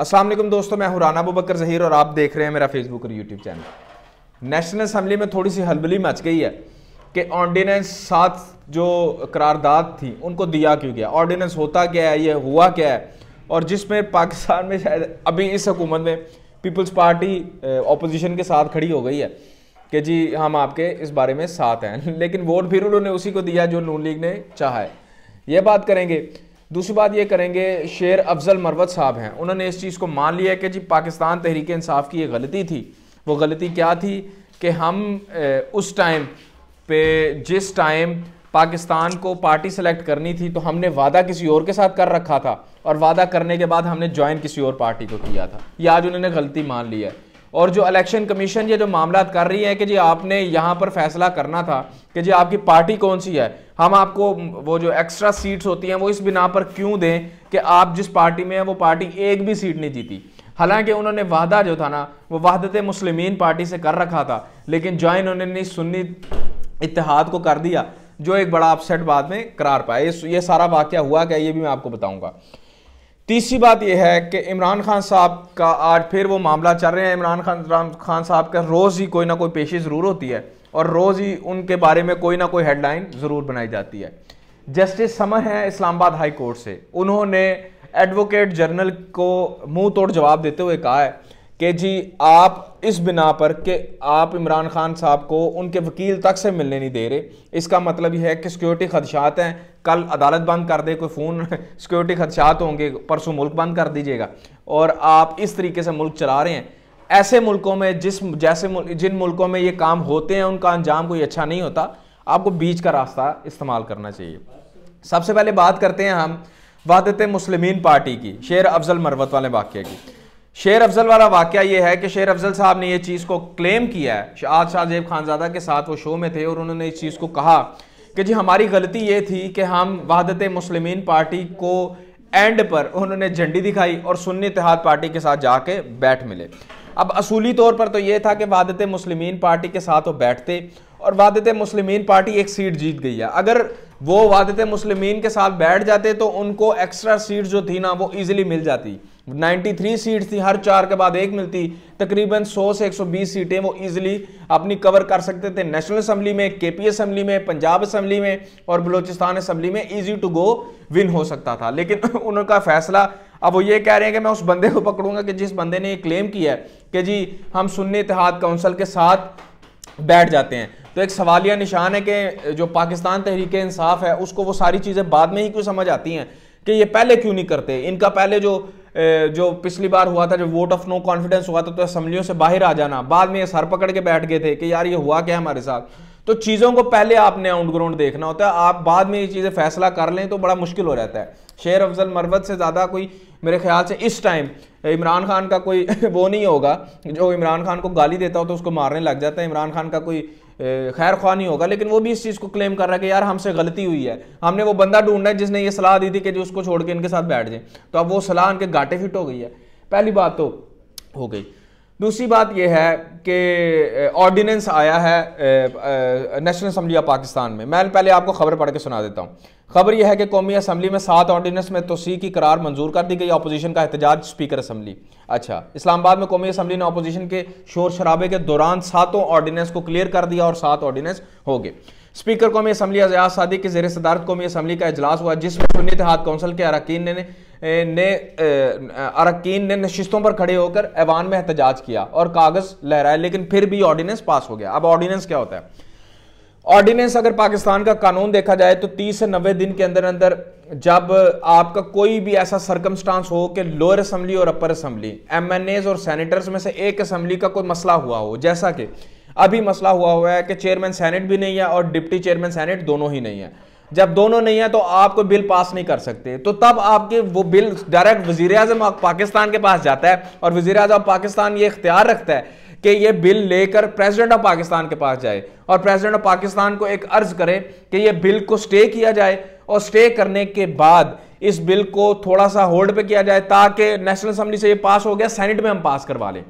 असलम दोस्तों मैं हुराना बकर जहीर और आप देख रहे हैं मेरा फेसबुक और यूट्यूब चैनल नेशनल असम्बली में थोड़ी सी हलबली मच गई है कि ऑर्डीनेंस सात जो करारदाद थी उनको दिया क्यों गया ऑर्डीनेंस होता क्या है ये हुआ क्या है और जिसमें पाकिस्तान में शायद अभी इस हुकूमत में पीपल्स पार्टी अपोजिशन के साथ खड़ी हो गई है कि जी हम आपके इस बारे में साथ हैं लेकिन वोट फिर उन्होंने उसी को दिया जो नून लीग ने चाहा है ये बात करेंगे दूसरी बात ये करेंगे शेर अफजल मरवत साहब हैं उन्होंने इस चीज़ को मान लिया कि जी पाकिस्तान तहरीक इंसाफ की ये गलती थी वो गलती क्या थी कि हम उस टाइम पे जिस टाइम पाकिस्तान को पार्टी सेलेक्ट करनी थी तो हमने वादा किसी और के साथ कर रखा था और वादा करने के बाद हमने ज्वाइन किसी और पार्टी को किया था ये आज उन्होंने गलती मान ली है और जो इलेक्शन कमीशन ये जो मामला कर रही है कि जी आपने यहाँ पर फैसला करना था कि जी आपकी पार्टी कौन सी है हम आपको वो जो एक्स्ट्रा सीट्स होती हैं वो इस बिना पर क्यों दें कि आप जिस पार्टी में हैं वो पार्टी एक भी सीट नहीं जीती हालांकि उन्होंने वादा जो था ना वो वहादत मुस्लिम पार्टी से कर रखा था लेकिन ज्वाइन उन्होंने सुन्नी इतिहाद को कर दिया जो एक बड़ा अपसेट बाद में करार पाया ये, ये सारा वाक्य हुआ क्या ये भी मैं आपको बताऊंगा तीसरी बात यह है कि इमरान खान साहब का आज फिर वो मामला चल रहे हैं इमरान खान खान साहब का रोज़ ही कोई ना कोई पेशी ज़रूर होती है और रोज़ ही उनके बारे में कोई ना कोई हेडलाइन ज़रूर बनाई जाती है जस्टिस समर हैं इस्लामाबाद हाई कोर्ट से उन्होंने एडवोकेट जनरल को मुंह तोड़ जवाब देते हुए कहा है कि जी आप इस बिना पर कि आप इमरान खान साहब को उनके वकील तक से मिलने नहीं दे रहे इसका मतलब यह है कि सिक्योरिटी खदशात हैं कल अदालत बंद कर दे कोई फ़ोन सिक्योरिटी खदशात होंगे परसों मुल्क बंद कर दीजिएगा और आप इस तरीके से मुल्क चला रहे हैं ऐसे मुल्कों में जिस जैसे मुल्क, जिन मुल्कों में ये काम होते हैं उनका अंजाम कोई अच्छा नहीं होता आपको बीच का रास्ता इस्तेमाल करना चाहिए सबसे पहले बात करते हैं हम वादत मुस्लिम पार्टी की शेर अफजल मरवत वाले वाक्य की शेर अफजल वाला वाक्य ये है कि शेर अफजल साहब ने ये चीज़ को क्लेम किया है आज शाहजेब खानजादा के साथ वो शो में थे और उन्होंने इस चीज़ को कहा कि जी हमारी गलती ये थी कि हम वहादत मुस्लिमीन पार्टी को एंड पर उन्होंने झंडी दिखाई और सुन्नी इतिहाद पार्टी के साथ जाके बैठ मिले अब असूली तौर पर तो ये था कि वहादत मुस्लिम पार्टी के साथ वो बैठते और वादत मुस्लिमीन पार्टी एक सीट जीत गई है अगर वो वादत मुस्लिम के साथ बैठ जाते तो उनको एक्स्ट्रा सीट जो थी ना वो ईजिली मिल जाती 93 सीट्स थी हर चार के बाद एक मिलती तकरीबन 100 से 120 सीटें वो इजीली अपनी कवर कर सकते थे नेशनल असम्बली में केपी असम्बली में पंजाब असम्बली में और बलूचिस्तान असम्बली में इजी टू गो विन हो सकता था लेकिन उनका फैसला अब वो ये कह रहे हैं कि मैं उस बंदे को पकड़ूंगा कि जिस बंदे ने ये क्लेम किया है कि जी हम सुन्नी इतिहाद काउंसिल के साथ बैठ जाते हैं तो एक सवालिया निशान है कि जो पाकिस्तान तहरीक इंसाफ है उसको वो सारी चीज़ें बाद में ही क्यों समझ आती हैं कि ये पहले क्यों नहीं करते इनका पहले जो जो पिछली बार हुआ था जब वोट ऑफ नो कॉन्फिडेंस हुआ था तो असम्बलियों से बाहर आ जाना बाद में ये सर पकड़ के बैठ गए थे कि यार ये हुआ क्या हमारे साथ तो चीज़ों को पहले आपने ग्राउंड देखना होता है आप बाद में ये चीज़ें फैसला कर लें तो बड़ा मुश्किल हो जाता है शेर अफजल मरवत से ज़्यादा कोई मेरे ख्याल से इस टाइम इमरान खान का कोई वो नहीं होगा जो इमरान खान को गाली देता हो तो उसको मारने लग जाता है इमरान खान का कोई खैर ख्वा नहीं होगा लेकिन वो भी इस चीज़ को क्लेम कर रहा है कि यार हमसे गलती हुई है हमने वो बंदा ढूंढना है जिसने ये सलाह दी थी कि जो उसको छोड़ के इनके साथ बैठ जाए तो अब वो सलाह इनके घाटे फिट हो गई है पहली बात तो हो गई दूसरी बात यह है कि ऑर्डिनेंस आया है नेशनल असम्बली ऑफ पाकिस्तान में मैं पहले आपको खबर पढ़ के सुना देता हूँ खबर यह है कि कौमी असम्बली में सात ऑर्डिनेंस में तोसी की करार मंजूर कर दी गई अपोजिशन का एहतजाज स्पीकर असम्बली अच्छा इस्लामाबाद में कौमी असम्बली ने अपोजिशन के शोर शराबे के दौरान सातों ऑर्डिनेंस को क्लियर कर दिया और सात ऑर्डिनेंस हो गए स्पीकर कौमी असम्बली एजाज सादी की जेर सदारत कौमी असम्बली का अजलास हुआ जिसमें सुनी इतिहाद कौंसिल के अरकान ने ने अरकान ने नशिस्तों पर खड़े होकर ऐवान में एहतजाज किया और कागज़ लहराया लेकिन फिर भी ऑर्डिनेंस पास हो गया अब ऑर्डिनेंस क्या होता है ऑर्डिनेंस अगर पाकिस्तान का कानून देखा जाए तो 30 से 90 दिन के अंदर अंदर जब आपका कोई भी ऐसा सरकमस्टांस हो कि लोअर असम्बली और upper assembly M N As और सैनिटर्स में से एक असम्बली का कोई मसला हुआ हो जैसा कि अभी मसला हुआ हुआ है कि चेयरमैन सैनेट भी नहीं है और डिप्टी चेयरमैन सैनेट दोनों ही नहीं है जब दोनों नहीं है तो आप कोई बिल पास नहीं कर सकते तो तब आपके वो बिल डायरेक्ट वजीर अजम पाकिस्तान के पास जाता है और वजीर अजम पाकिस्तान ये इख्तियार रखता है कि ये बिल लेकर प्रेसिडेंट ऑफ पाकिस्तान के पास जाए और प्रेसिडेंट ऑफ पाकिस्तान को एक अर्ज करे कि ये बिल को स्टे किया जाए और स्टे करने के बाद इस बिल को थोड़ा सा होल्ड पे किया जाए ताकि नेशनल असम्बली से ये पास हो गया सेनेट में हम पास करवा लें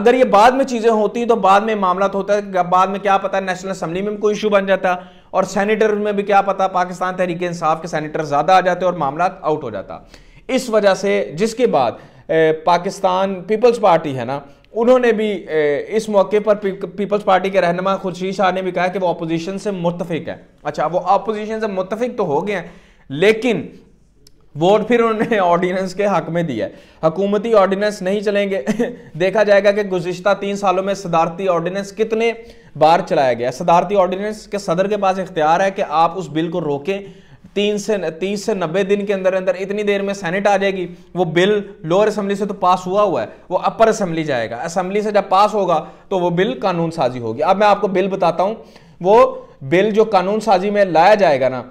अगर ये बाद में चीज़ें होती तो बाद में मामला तो होता है बाद में क्या पता है नेशनल असेंबली में कोई इशू बन जाता और सैनिटर में भी क्या पता पाकिस्तान तहरीक इंसाफ के सैनिटर ज़्यादा आ जाते और मामला आउट हो जाता इस वजह से जिसके बाद पाकिस्तान पीपल्स पार्टी है ना उन्होंने भी इस मौके पर पीपल्स पार्टी के रहनमा खुर्शीद शाह ने भी कहा कि वो अपोजिशन से मुतफिक है अच्छा वो अपोजिशन से मुतफिक तो हो गए हैं लेकिन वोट फिर उन्होंने ऑर्डिनेंस के हक में दिया है हकूमती ऑर्डिनेंस नहीं चलेंगे देखा जाएगा कि गुजशत तीन सालों में सदारती ऑर्डिनेंस कितने बार चलाया गया सदारती ऑर्डिनेंस के सदर के पास इख्तियार है कि आप उस बिल को रोकें तीन से तीस से नब्बे दिन के अंदर अंदर इतनी देर में सेनेट आ जाएगी वो बिल लोअर असम्बली से तो पास हुआ हुआ है वो अपर असम्बली जाएगा असम्बली से जब पास होगा तो वो बिल कानून साजी होगी अब मैं आपको बिल बताता हूँ वो बिल जो कानून साजी में लाया जाएगा ना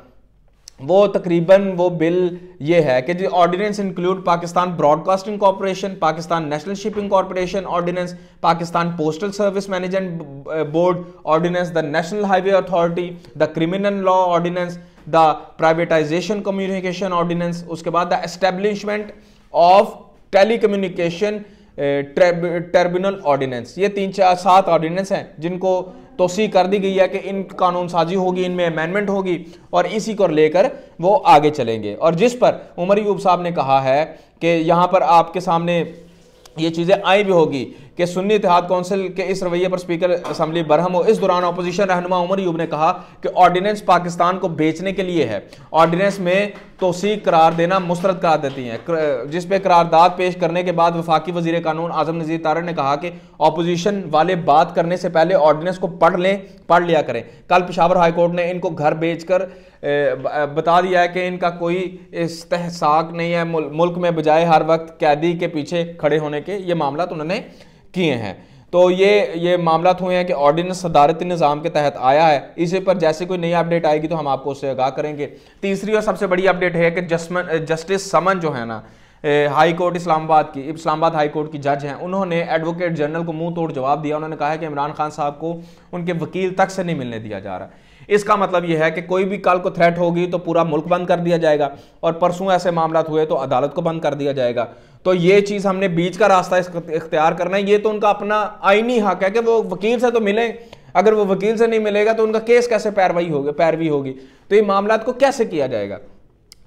वो तकरीबन वो बिल ये है कि जी ordinance include Pakistan broadcasting corporation Pakistan national shipping corporation ordinance Pakistan postal service management board ordinance the national highway authority the criminal law ordinance the privatisation communication ordinance उसके बाद the establishment of telecommunication tribunal ordinance ये तीन चार सात ordinance हैं जिनको तोसी कर दी गई है कि इन कानून साजी होगी इनमें अमेंडमेंट होगी और इसी को लेकर वो आगे चलेंगे और जिस पर उमर यूब साहब ने कहा है कि यहाँ पर आपके सामने ये चीज़ें आई भी होगी कि सुन्नी इतिहाद कौंसिल के इस रवैये पर स्पीकर असम्बली बरहम हो इस दौरान अपोजिशन रहनुमा उमर यूब ने कहा कि ऑर्डिनेंस पाकिस्तान को बेचने के लिए है ऑर्डिनेंस में तोसी करार देना मुस्रद करार देती हैं जिस पे करारदाद पेश करने के बाद वफाकी वजीर कानून आजम नजीर तारण ने कहा कि अपोजिशन वाले बात करने से पहले ऑर्डिनेंस को पढ़ लें पढ़ लिया करें कल पिशावर हाईकोर्ट ने इनको घर बेच कर बता दिया है कि इनका कोई इस्तेसाक नहीं है मुल्क में बजाय हर वक्त कैदी के पीछे खड़े होने के ये मामला तो उन्होंने किए हैं तो ये ये मामला हुए तो हैं कि ऑर्डिनेंस सदारती निज़ाम के तहत आया है इसी पर जैसे कोई नई अपडेट आएगी तो हम आपको उससे आगाह करेंगे तीसरी और सबसे बड़ी अपडेट है कि जस्मन जस्टिस समन जो है ना हाई कोर्ट इस्लामाबाद की इस्लामाबाद हाई कोर्ट की जज हैं उन्होंने एडवोकेट जनरल को मुंह तोड़ जवाब दिया उन्होंने कहा कि इमरान खान साहब को उनके वकील तक से नहीं मिलने दिया जा रहा है इसका मतलब यह है कि कोई भी कल को थ्रेट होगी तो पूरा मुल्क बंद कर दिया जाएगा और परसों ऐसे मामला हुए तो अदालत को बंद कर दिया जाएगा तो ये चीज़ हमने बीच का रास्ता इख्तियार करना है ये तो उनका अपना आईनी हक है कि वो वकील से तो मिले अगर वो वकील से नहीं मिलेगा तो उनका केस कैसे पैरवाई होगी पैरवी होगी तो ये मामला को कैसे किया जाएगा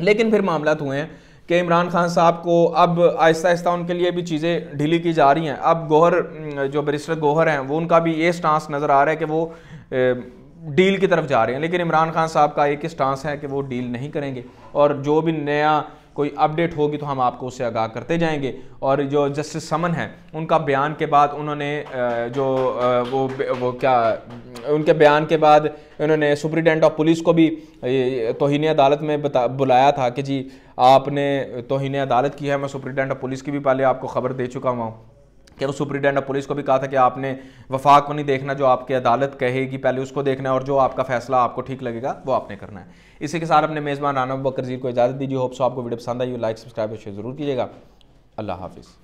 लेकिन फिर मामला हुए हैं कि इमरान खान साहब को अब आहिस्ता आहिस्ता उनके लिए भी चीज़ें ढीली की जा रही हैं अब गोहर जो बरिस्टर गोहर हैं वो उनका भी ये स्टांस नज़र आ रहा है कि वो डील की तरफ जा रहे हैं लेकिन इमरान खान साहब का एक स्टांस है कि वो डील नहीं करेंगे और जो भी नया कोई अपडेट होगी तो हम आपको उससे आगाह करते जाएंगे और जो जस्टिस समन है उनका बयान के बाद उन्होंने जो वो वो क्या उनके बयान के बाद उन्होंने सुप्रिटेंडेंट ऑफ पुलिस को भी तोहनी अदालत में बता बुलाया था कि जी आपने तोहनी अदालत की है मैं सुप्रिटेंडेंट ऑफ पुलिस की भी पहले आपको ख़बर दे चुका हुआ हूँ कि वो सुप्रिटेंडेंट ऑफ पुलिस को भी कहा था कि आपने वफा को नहीं देखना जो आपकी अदालत कहेगी पहले उसको देखना है और जो आपका फैसला आपको ठीक लगेगा वो आपने करना है इसी के साथ अपने मेज़बान राना बकर को इजाज़त दीजिए होप्स आपको वीडियो पसंद आई लाइक सब्सक्राइब और शेयर जरूर कीजिएगा अल्लाह हाफिज़